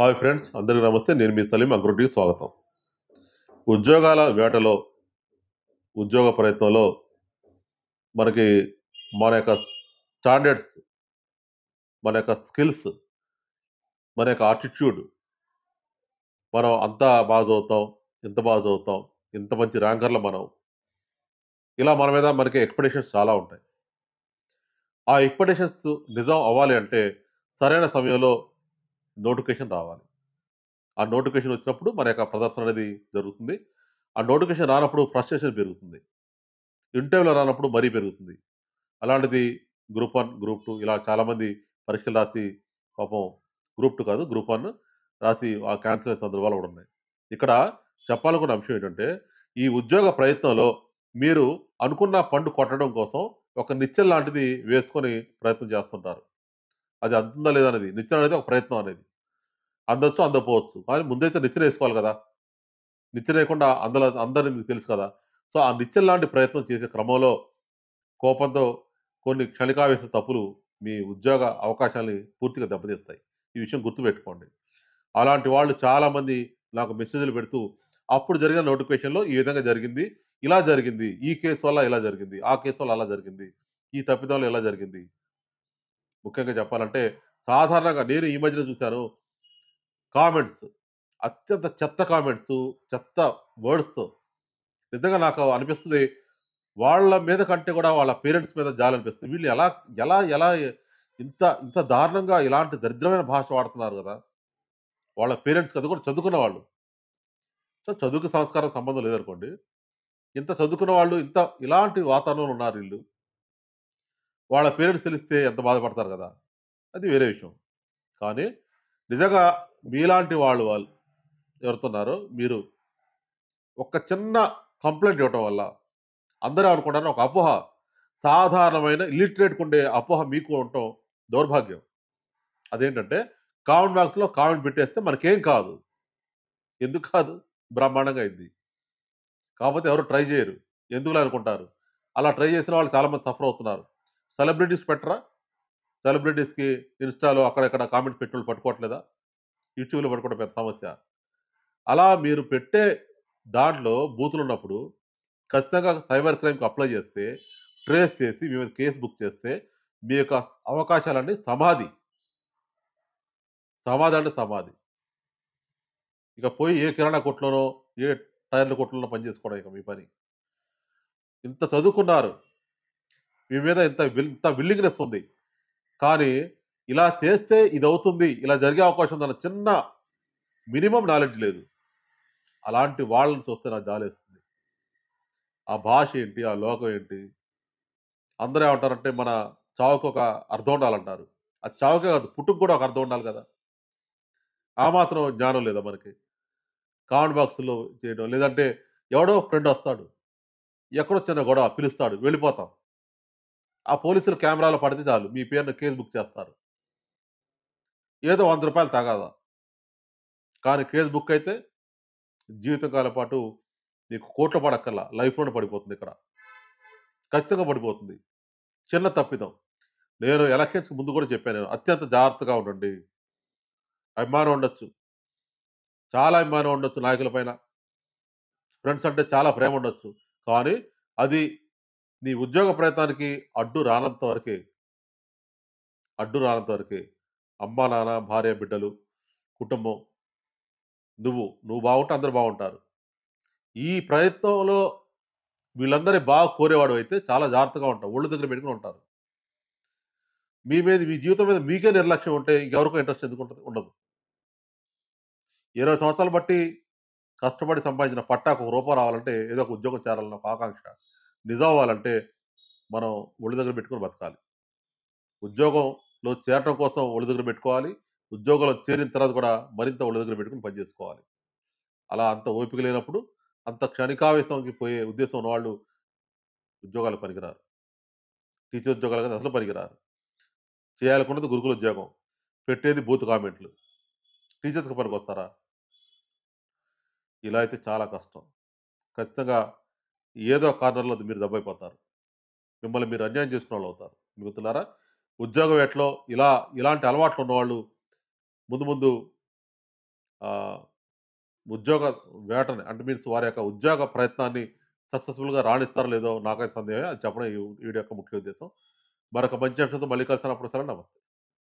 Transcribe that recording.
hi friends అందరికీ నమస్తే నేను మీ సలీం అగ్రోటీకి స్వాగతం ఉద్యోగాల వేటలో ఉద్యోగ ప్రయత్నంలో మనకి మన యొక్క స్టాండర్డ్స్ మన యొక్క స్కిల్స్ మన యొక్క ఆటిట్యూడ్ మనం అంతా బాగా చదువుతాం ఇంత బాగా చదువుతాం ఇంత మంచి ర్యాంకర్లు మనం ఇలా మన మీద మనకి ఎక్స్పెక్టేషన్స్ చాలా ఉంటాయి ఆ ఎక్స్పెక్టేషన్స్ నిజం అవ్వాలి అంటే సరైన సమయంలో నోటిఫికేషన్ రావాలి ఆ నోటిఫికేషన్ వచ్చినప్పుడు మన యొక్క ప్రదర్శన అనేది జరుగుతుంది ఆ నోటిఫికేషన్ రానప్పుడు ఫ్రస్ట్రేషన్ పెరుగుతుంది ఇంటర్వ్యూలో రానప్పుడు మరీ పెరుగుతుంది అలాంటిది గ్రూప్ వన్ గ్రూప్ టూ ఇలా చాలామంది పరీక్షలు రాసి పాపం గ్రూప్ టూ కాదు గ్రూప్ వన్ రాసి ఆ క్యాన్సిల్ అయిన సందర్భాలు కూడా ఉన్నాయి ఇక్కడ చెప్పాలనుకున్న అంశం ఏంటంటే ఈ ఉద్యోగ ప్రయత్నంలో మీరు అనుకున్న పండు కొట్టడం కోసం ఒక నిచ్చెన లాంటిది వేసుకొని ప్రయత్నం చేస్తుంటారు అది అందుందా లేదనేది నిచ్చెన అనేది ఒక ప్రయత్నం అనేది అందొచ్చు అందపోవచ్చు కానీ ముందైతే నిచ్చెన వేసుకోవాలి కదా నిచ్చెన వేయకుండా అందల అందరినీ మీకు తెలుసు కదా సో ఆ నిచ్చెన లాంటి ప్రయత్నం చేసే క్రమంలో కోపంతో కొన్ని క్షణికావేశ తప్పులు మీ ఉద్యోగ అవకాశాలని పూర్తిగా దెబ్బతీస్తాయి ఈ విషయం గుర్తుపెట్టుకోండి అలాంటి వాళ్ళు చాలామంది నాకు మెసేజ్లు పెడుతూ అప్పుడు జరిగిన నోటిఫికేషన్లో ఈ విధంగా జరిగింది ఇలా జరిగింది ఈ కేసు వల్ల ఇలా జరిగింది ఆ కేసు వల్ల అలా జరిగింది ఈ తప్పిదంలో ఇలా జరిగింది ముఖ్యంగా చెప్పాలంటే సాధారణంగా నేను ఈ మధ్యన చూశాను కామెంట్స్ అత్యంత చెత్త కామెంట్స్ చెత్త వర్డ్స్తో నిజంగా నాకు అనిపిస్తుంది వాళ్ళ మీద కంటే కూడా వాళ్ళ పేరెంట్స్ మీద జాలి అనిపిస్తుంది వీళ్ళు ఎలా ఎలా ఎలా ఇంత ఇంత దారుణంగా ఇలాంటి దరిద్రమైన భాష వాడుతున్నారు కదా వాళ్ళ పేరెంట్స్ కదా కూడా చదువుకున్న వాళ్ళు సో చదువుకు సంస్కారం సంబంధం లేదనుకోండి ఇంత చదువుకున్న వాళ్ళు ఇంత ఇలాంటి వాతావరణంలో ఉన్నారు వీళ్ళు వాళ్ళ పేరెంట్స్ తెలిస్తే ఎంత బాధపడతారు కదా అది వేరే విషయం కానీ నిజంగా మీలాంటి వాళ్ళు వాళ్ళు ఎవరుతున్నారో మీరు ఒక చిన్న కంప్లైంట్ ఇవ్వటం వల్ల అందరూ అనుకుంటారు ఒక అపోహ సాధారణమైన ఇల్లిటరేట్ ఉండే అపోహ మీకు ఉండటం దౌర్భాగ్యం అదేంటంటే కామెంట్ బాక్స్లో కామెంట్ పెట్టేస్తే మనకేం కాదు ఎందుకు కాదు బ్రహ్మాండంగా అయింది కాకపోతే ఎవరు ట్రై చేయరు ఎందుకులా అనుకుంటారు అలా ట్రై చేసిన వాళ్ళు చాలామంది సఫర్ అవుతున్నారు సెలబ్రిటీస్ పెట్టరా సెలబ్రిటీస్కి ఇన్స్టాలో అక్కడక్కడ కామెంట్స్ పెట్టిన పట్టుకోవట్లేదా యూట్యూబ్లో పట్టుకోవడం పెద్ద సమస్య అలా మీరు పెట్టే దాంట్లో బూతులు ఉన్నప్పుడు ఖచ్చితంగా సైబర్ క్రైమ్కి అప్లై చేస్తే ట్రేస్ చేసి మీ మీద కేసు బుక్ చేస్తే మీ యొక్క అవకాశాలన్నీ సమాధి సమాధి అంటే సమాధి ఇక పోయి ఏ కిరాణా కొట్లోనో ఏ టైర్ల కొట్లోనో పని చేసుకోవడం ఇక మీ పని ఇంత చదువుకున్నారు మీ మీద ఇంత ఇంత విల్లింగ్నెస్ ఉంది కానీ ఇలా చేస్తే ఇది అవుతుంది ఇలా జరిగే అవకాశం తన చిన్న మినిమం నాలెడ్జ్ లేదు అలాంటి వాళ్ళని చూస్తే నాకు జాలేస్తుంది ఆ భాష ఏంటి ఆ లోకం ఏంటి అందరూ ఏమంటారంటే మన చావుకు ఒక అర్థం ఉండాలంటారు ఆ చావుకే కాదు పుట్టుకు కూడా ఒక అర్థం ఉండాలి కదా ఆ మాత్రం జ్ఞానం లేదా మనకి కామెంట్ బాక్స్లో చేయడం లేదంటే ఎవడో ఫ్రెండ్ వస్తాడు ఎక్కడో చిన్న గొడవ పిలుస్తాడు వెళ్ళిపోతాం ఆ పోలీసులు కెమెరాలో పడితే చాలు మీ పేరును కేసు బుక్ చేస్తారు ఏదో వంద రూపాయలు తగాదా కానీ కేసు బుక్ అయితే జీవితకాలం పాటు నీకు కోట్లు పడక్కల్లా లైఫ్లోనే పడిపోతుంది ఇక్కడ ఖచ్చితంగా పడిపోతుంది చిన్న తప్పిదం నేను ఎలక్షన్స్కి ముందు కూడా చెప్పాను నేను అత్యంత జాగ్రత్తగా ఉండండి అభిమానం ఉండొచ్చు చాలా అభిమానం ఉండొచ్చు నాయకుల పైన ఫ్రెండ్స్ అంటే చాలా ప్రేమ ఉండొచ్చు కానీ అది నీ ఉద్యోగ ప్రయత్నానికి అడ్డు రానంత వరకే అడ్డు రానంత వరకే అమ్మ నాన్న భార్య బిడ్డలు కుటుంబం నువ్వు నువ్వు బాగుంటే అందరు బాగుంటారు ఈ ప్రయత్నంలో వీళ్ళందరినీ బాగా కోరేవాడు అయితే చాలా జాగ్రత్తగా ఉంటారు ఒళ్ళు దగ్గర పెట్టుకుని ఉంటారు మీ మీద మీ జీవితం మీద మీకే నిర్లక్ష్యం ఉంటే ఎవరికో ఇంట్రెస్ట్ ఎందుకు ఉంటుంది ఉండదు ఇరవై సంవత్సరాలు బట్టి కష్టపడి సంపాదించిన పట్టాకు ఒక రూపం రావాలంటే ఏదో ఒక ఉద్యోగం చేరాలన్న ఒక ఆకాంక్ష అవ్వాలంటే మనం ఒళ్ళు దగ్గర పెట్టుకుని బతకాలి ఉద్యోగంలో చేరటం కోసం ఒళ్ళు దగ్గర పెట్టుకోవాలి ఉద్యోగంలో చేరిన తర్వాత కూడా మరింత ఒళ్ళు దగ్గర పెట్టుకుని పనిచేసుకోవాలి అలా అంత ఓపిక లేనప్పుడు అంత క్షణికావేశంకి పోయే ఉద్దేశం ఉన్నవాళ్ళు ఉద్యోగాలు పనికిరారు టీచర్ ఉద్యోగాలు కానీ అసలు పనికిరారు చేయాలనుకున్నది గురుకుల ఉద్యోగం పెట్టేది బూత్ కామెంట్లు టీచర్స్కి పనికి వస్తారా ఇలా అయితే చాలా కష్టం ఖచ్చితంగా ఏదో కార్నర్లో మీరు దెబ్బైపోతారు మిమ్మల్ని మీరు అన్యాయం చేసుకున్న వాళ్ళు అవుతారు మిగుతున్నారా ఉద్యోగం ఎట్లో ఇలా ఇలాంటి అలవాట్లు ఉన్నవాళ్ళు ముందు ముందు ఉద్యోగ వేటని అంటే మీన్స్ వారి యొక్క ఉద్యోగ ప్రయత్నాన్ని సక్సెస్ఫుల్గా రాణిస్తారో లేదో నాకైతే సందేహమే అది చెప్పడం ఈ వీడియో యొక్క ముఖ్య ఉద్దేశం మరొక మంచి అంశంతో మళ్ళీ కలిసినప్పుడు సరే నమస్తే